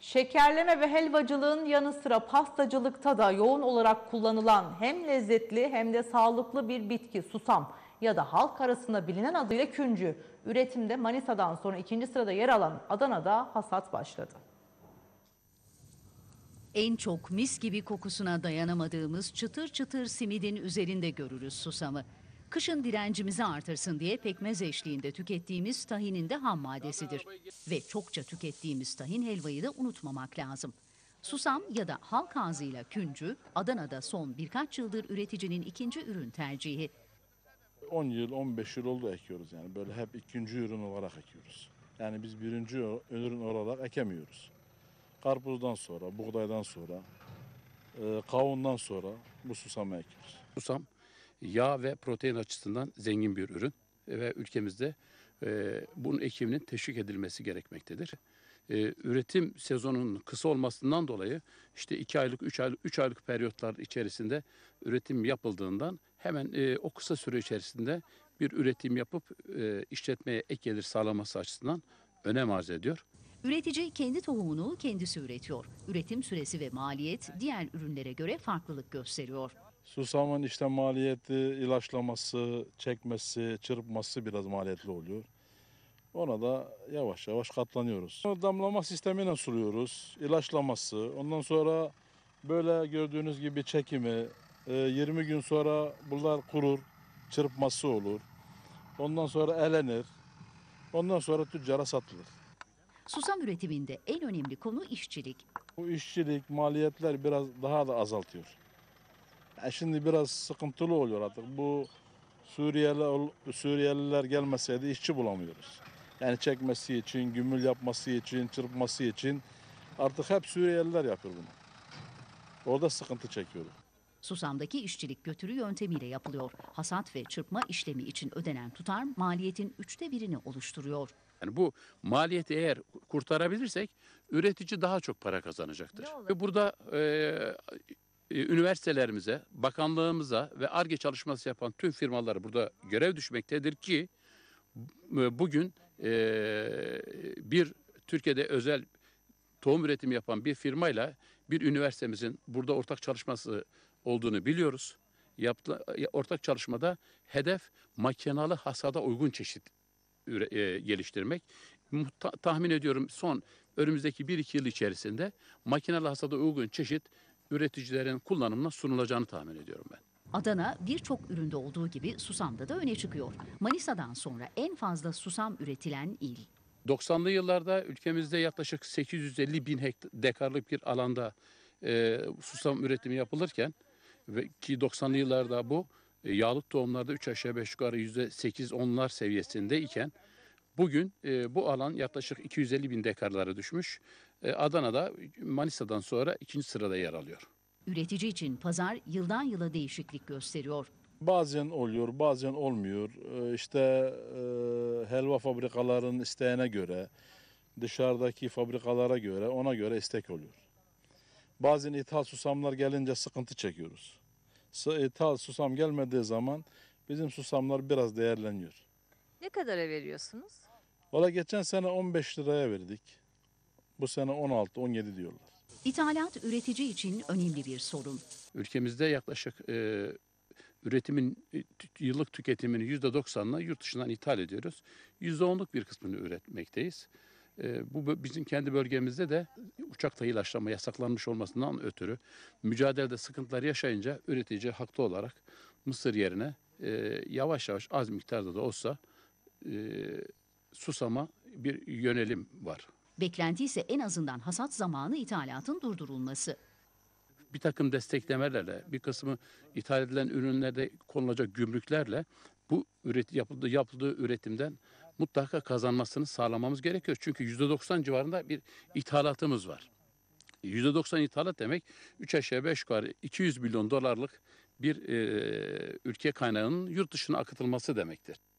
Şekerleme ve helvacılığın yanı sıra pastacılıkta da yoğun olarak kullanılan hem lezzetli hem de sağlıklı bir bitki susam ya da halk arasında bilinen adıyla küncü. Üretimde Manisa'dan sonra ikinci sırada yer alan Adana'da hasat başladı. En çok mis gibi kokusuna dayanamadığımız çıtır çıtır simidin üzerinde görürüz susamı kışın direncimizi artırsın diye pekmez eşliğinde tükettiğimiz tahinin de ham maddesidir. Ve çokça tükettiğimiz tahin helvayı da unutmamak lazım. Susam ya da halk ağzıyla küncü Adana'da son birkaç yıldır üreticinin ikinci ürün tercihi. 10 yıl 15 yıl oldu ekiyoruz yani böyle hep ikinci ürün olarak ekiyoruz. Yani biz birinci ürün olarak ekemiyoruz. Karpuzdan sonra, buğdaydan sonra, e, kavundan sonra bu susamı ekiyoruz. Susam yağ ve protein açısından zengin bir ürün e, ve ülkemizde e, bunun ekiminin teşvik edilmesi gerekmektedir. E, üretim sezonunun kısa olmasından dolayı işte 2 aylık, 3 aylık, 3 aylık periyotlar içerisinde üretim yapıldığından hemen e, o kısa süre içerisinde bir üretim yapıp e, işletmeye ek gelir sağlaması açısından önem arz ediyor. Üretici kendi tohumunu kendisi üretiyor. Üretim süresi ve maliyet diğer ürünlere göre farklılık gösteriyor. Susamın işte maliyeti ilaçlaması, çekmesi, çırpması biraz maliyetli oluyor. Ona da yavaş yavaş katlanıyoruz. Damlama sistemiyle suluyoruz, ilaçlaması. Ondan sonra böyle gördüğünüz gibi çekimi, 20 e, gün sonra bunlar kurur, çırpması olur. Ondan sonra elenir. Ondan sonra tüccara satılır. Susam üretiminde en önemli konu işçilik. Bu işçilik maliyetler biraz daha da azaltıyor. E, şimdi biraz sıkıntılı oluyor artık. Bu Suriyeli Suriyeliler gelmeseydi işçi bulamıyoruz. Yani çekmesi için, gümül yapması için, çırpması için artık hep Suriyeliler yapıyor bunu. Orada sıkıntı çekiyoruz. Susam'daki işçilik götürü yöntemiyle yapılıyor. Hasat ve çırpma işlemi için ödenen tutar maliyetin üçte birini oluşturuyor. Yani bu maliyeti eğer kurtarabilirsek üretici daha çok para kazanacaktır. Ve burada e, e, üniversitelerimize, bakanlığımıza ve ARGE çalışması yapan tüm firmalar burada görev düşmektedir ki e, bugün e, bir Türkiye'de özel tohum üretimi yapan bir firmayla bir üniversitemizin burada ortak çalışması olduğunu biliyoruz. Yaptı, ortak çalışmada hedef makinalı hasada uygun çeşit e, geliştirmek. Ta, tahmin ediyorum son önümüzdeki 1-2 yıl içerisinde makinalı hasada uygun çeşit üreticilerin kullanımına sunulacağını tahmin ediyorum ben. Adana birçok üründe olduğu gibi susamda da öne çıkıyor. Manisa'dan sonra en fazla susam üretilen il. 90'lı yıllarda ülkemizde yaklaşık 850 bin dekarlık bir alanda e, susam üretimi yapılırken ve ki 90'lı yıllarda bu e, yağlı tohumlarda 3 aşağı 5 yukarı %8-10'lar seviyesinde iken Bugün e, bu alan yaklaşık 250 bin dekarlara düşmüş. E, Adana'da Manisa'dan sonra ikinci sırada yer alıyor. Üretici için pazar yıldan yıla değişiklik gösteriyor. Bazen oluyor, bazen olmuyor. E, işte e, helva fabrikaların isteğine göre, dışarıdaki fabrikalara göre, ona göre istek oluyor. Bazen ithal susamlar gelince sıkıntı çekiyoruz. İthal susam gelmediği zaman bizim susamlar biraz değerleniyor. Ne kadara veriyorsunuz? Valla geçen sene 15 liraya verdik. Bu sene 16-17 diyorlar. İthalat üretici için önemli bir sorun. Ülkemizde yaklaşık e, üretimin e, yıllık tüketimini %90'la yurt dışından ithal ediyoruz. %10'luk bir kısmını üretmekteyiz. E, bu bizim kendi bölgemizde de uçakta ilaçlama yasaklanmış olmasından ötürü mücadelede sıkıntılar yaşayınca üretici haklı olarak mısır yerine e, yavaş yavaş az miktarda da olsa e, susama bir yönelim var. Beklenti ise en azından hasat zamanı ithalatın durdurulması. Bir takım desteklemelerle, bir kısmı ithal edilen ürünlerde konulacak gümrüklerle bu üret, yapıldığı, yapıldığı üretimden mutlaka kazanmasını sağlamamız gerekiyor. Çünkü %90 civarında bir ithalatımız var. %90 ithalat demek 3 aşağı 5 yukarı 200 milyon dolarlık bir e, ülke kaynağının yurt dışına akıtılması demektir.